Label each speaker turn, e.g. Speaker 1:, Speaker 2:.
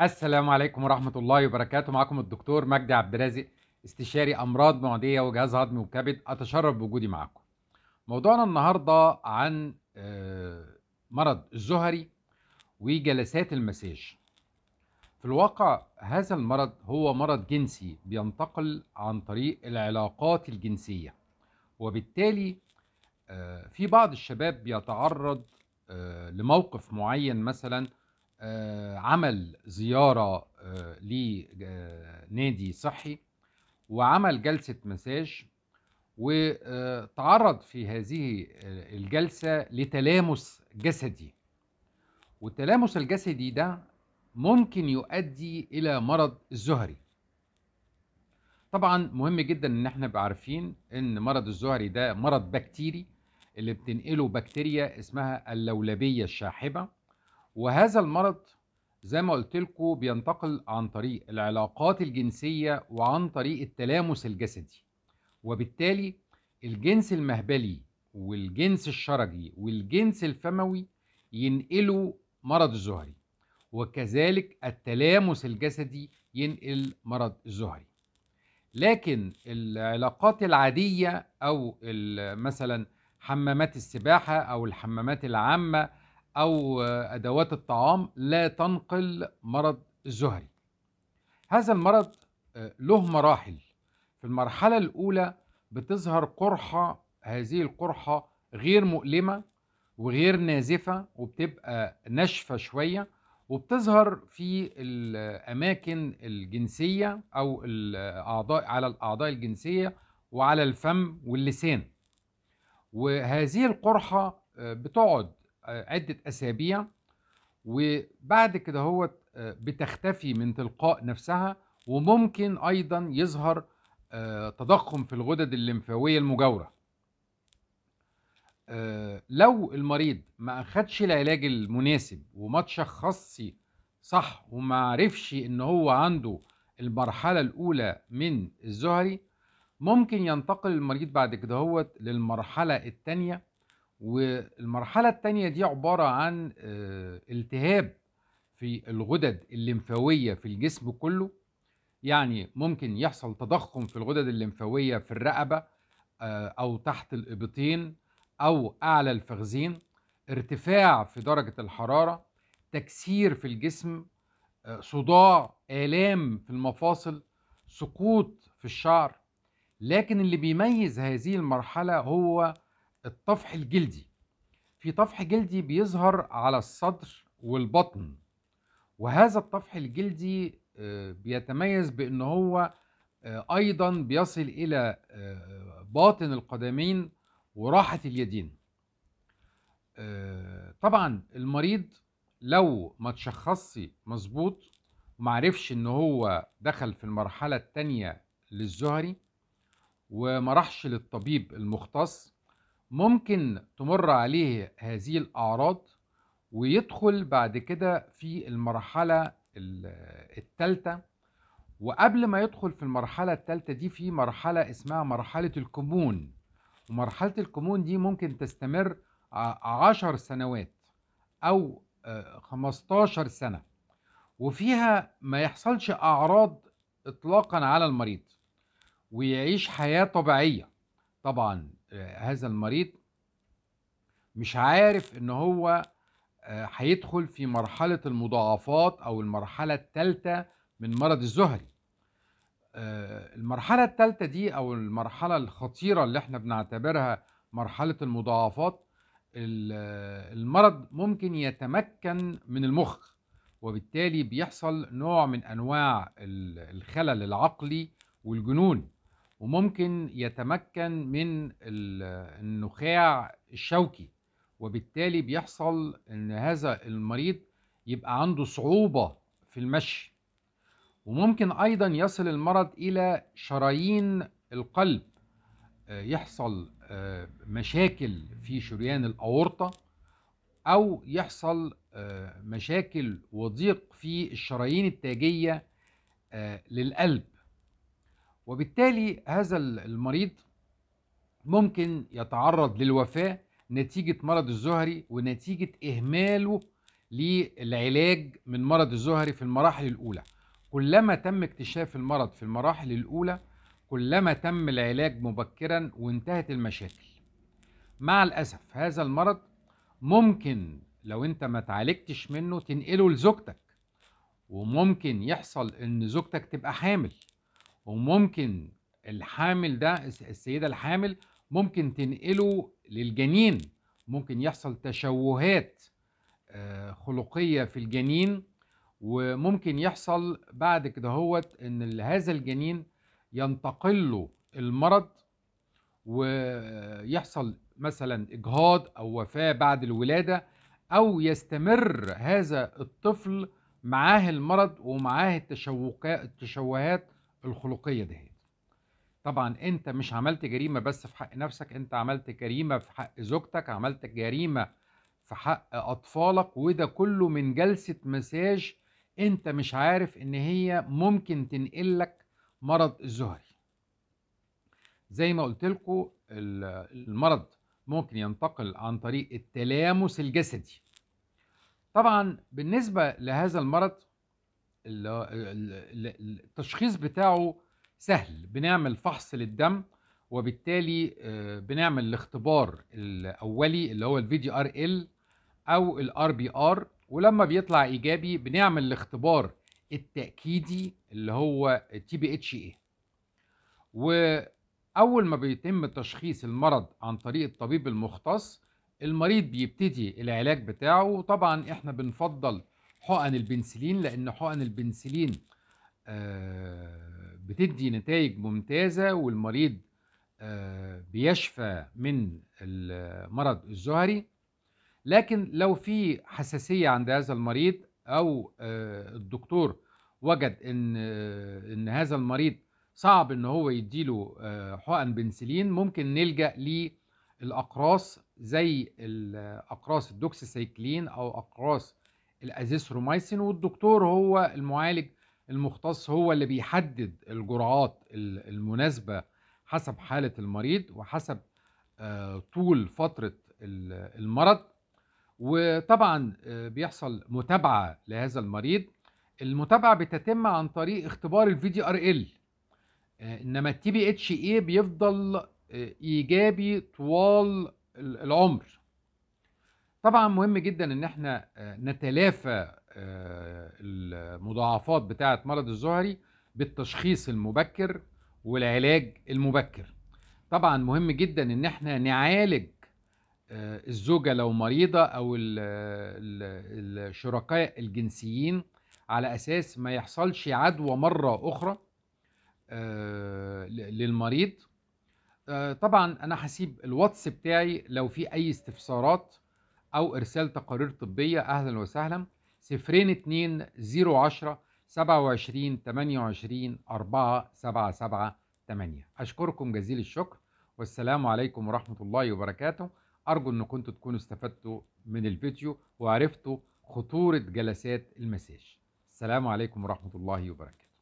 Speaker 1: السلام عليكم ورحمة الله وبركاته معكم الدكتور مجدي عبد الرازق استشاري أمراض معدية وجهاز هضمي وكبد أتشرف بوجودي معكم موضوعنا النهاردة عن آه، مرض الزهري وجلسات المساج في الواقع هذا المرض هو مرض جنسي بينتقل عن طريق العلاقات الجنسية وبالتالي آه، في بعض الشباب بيتعرض آه، لموقف معين مثلا آه، عمل زيارة آه، لنادي آه، صحي وعمل جلسة مساج وتعرض في هذه الجلسة لتلامس جسدي والتلامس الجسدي ده ممكن يؤدي إلى مرض الزهري طبعا مهم جدا ان احنا نبقى عارفين ان مرض الزهري ده مرض بكتيري اللي بتنقله بكتيريا اسمها اللولبيه الشاحبه وهذا المرض زي ما قلت لكم بينتقل عن طريق العلاقات الجنسية وعن طريق التلامس الجسدي وبالتالي الجنس المهبلي والجنس الشرجي والجنس الفموي ينقلوا مرض الزهري وكذلك التلامس الجسدي ينقل مرض الزهري لكن العلاقات العادية أو مثلا حمامات السباحة أو الحمامات العامة أو أدوات الطعام لا تنقل مرض الزهري هذا المرض آه، له مراحل في المرحلة الأولى بتظهر قرحة هذه القرحة غير مؤلمة وغير نازفة وبتبقى ناشفة شوية وبتظهر في الأماكن الجنسية أو الأعضاء على الأعضاء الجنسية وعلى الفم واللسان وهذه القرحة آه، بتقعد عدة أسابيع وبعد كده هو آه، بتختفي من تلقاء نفسها وممكن أيضا يظهر آه، تضخم في الغدد الليمفاوية المجاورة آه، لو المريض ما أخدش العلاج المناسب وما تشخصي صح وما عرفش إن هو عنده المرحلة الأولى من الزهري ممكن ينتقل المريض بعد كده للمرحلة الثانية والمرحلة الثانية دي عبارة عن آه، التهاب في الغدد الليمفاوية في الجسم كله يعني ممكن يحصل تضخم في الغدد الليمفاوية في الرقبة آه، أو تحت الإبطين أو أعلى الفخذين ارتفاع في درجة الحرارة تكسير في الجسم آه، صداع آلام في المفاصل سقوط في الشعر لكن اللي بيميز هذه المرحلة هو الطفح الجلدي في طفح جلدي بيظهر على الصدر والبطن وهذا الطفح الجلدي آه، بيتميز بأن هو آه، أيضا بيصل إلى آه، باطن القدمين وراحة اليدين طبعا المريض لو ما تشخصي مظبوط ومعرفش ان هو دخل في المرحلة التانية للزهري وما راحش للطبيب المختص ممكن تمر عليه هذه الأعراض ويدخل بعد كده في المرحلة الثالثة وقبل ما يدخل في المرحلة الثالثة دي في مرحلة اسمها مرحلة الكمون ومرحلة الكمون دي ممكن تستمر عشر سنوات أو آه، خمستاشر سنة وفيها ما يحصلش أعراض إطلاقا على المريض ويعيش حياة طبيعية طبعا هذا المريض مش عارف ان هو آه، هيدخل في مرحلة المضاعفات او المرحلة الثالثة من مرض الزهري آه، المرحلة الثالثة دي او المرحلة الخطيرة اللي احنا بنعتبرها مرحلة المضاعفات المرض ممكن يتمكن من المخ وبالتالي بيحصل نوع من انواع الخلل العقلي والجنون وممكن يتمكن من النخاع الشوكي وبالتالي بيحصل ان هذا المريض يبقى عنده صعوبة في المشي وممكن ايضا يصل المرض الى شرايين القلب آه، يحصل آه، مشاكل في شريان الاورطة او يحصل آه، مشاكل وضيق في الشرايين التاجية للقلب وبالتالي هذا المريض ممكن يتعرض للوفاة نتيجة مرض الزهري ونتيجة إهماله للعلاج من مرض الزهري في المراحل الأولى كلما تم اكتشاف المرض في المراحل الأولى كلما تم العلاج مبكرا وانتهت المشاكل مع الأسف هذا المرض ممكن لو انت ما تعالجتش منه تنقله لزوجتك وممكن يحصل ان زوجتك تبقى حامل وممكن الحامل ده السيدة الحامل ممكن تنقله للجنين ممكن يحصل تشوهات آه، خلقية في الجنين وممكن يحصل بعد كده هوت ان هذا الجنين ينتقل له المرض ويحصل مثلا اجهاض او وفاة بعد الولادة او يستمر هذا الطفل معاه المرض ومعاه التشوهات الخلقيه دهيت طبعا انت مش عملت جريمه بس في حق نفسك انت عملت جريمه في حق زوجتك عملت جريمه في حق اطفالك وده كله من جلسه مساج انت مش عارف ان هي ممكن تنقلك مرض الزهري زي ما قلت لكم المرض ممكن ينتقل عن طريق التلامس الجسدي طبعا بالنسبه لهذا المرض التشخيص بتاعه سهل بنعمل فحص للدم وبالتالي آه، بنعمل الاختبار الاولي اللي هو الفي دي ار ال او الار بي ار ولما بيطلع ايجابي بنعمل الاختبار التاكيدي اللي هو تي بي اتش اي واول ما بيتم تشخيص المرض عن طريق الطبيب المختص المريض بيبتدي العلاج بتاعه وطبعا احنا بنفضل حقن البنسلين لان حقن البنسلين آه، بتدي نتائج ممتازه والمريض آه، بيشفى من المرض الزهري لكن لو في حساسيه عند هذا المريض او آه، الدكتور وجد ان ان هذا المريض صعب ان هو يديله حقن بنسلين ممكن نلجا للاقراص زي الاقراص الدوكسيسايكلين او اقراص الازيثروميسين والدكتور هو المعالج المختص هو اللي بيحدد الجرعات المناسبة حسب حالة المريض وحسب آه، طول فترة المرض وطبعا آه، بيحصل متابعة لهذا المريض المتابعة بتتم عن طريق اختبار الفي دي ار ال آه، انما التي بي اتش اي بيفضل ايجابي طوال العمر طبعا مهم جدا ان احنا آه، نتلافى آه، المضاعفات بتاعه مرض الزهري بالتشخيص المبكر والعلاج المبكر طبعا مهم جدا ان احنا نعالج آه، الزوجه لو مريضه او الشركاء الجنسيين على اساس ما يحصلش عدوى مره اخرى للمريض طبعا انا هسيب الواتس بتاعي لو في اي استفسارات أو إرسال تقارير طبية أهلا وسهلا سفرين اتنين زيرو عشرة سبعة وعشرين تمانية وعشرين أربعة سبعة سبعة تمانية أشكركم جزيل الشكر والسلام عليكم ورحمة الله وبركاته أرجو أن كنتوا تكونوا استفدتوا من الفيديو وعرفتوا خطورة جلسات المساج السلام عليكم ورحمة الله وبركاته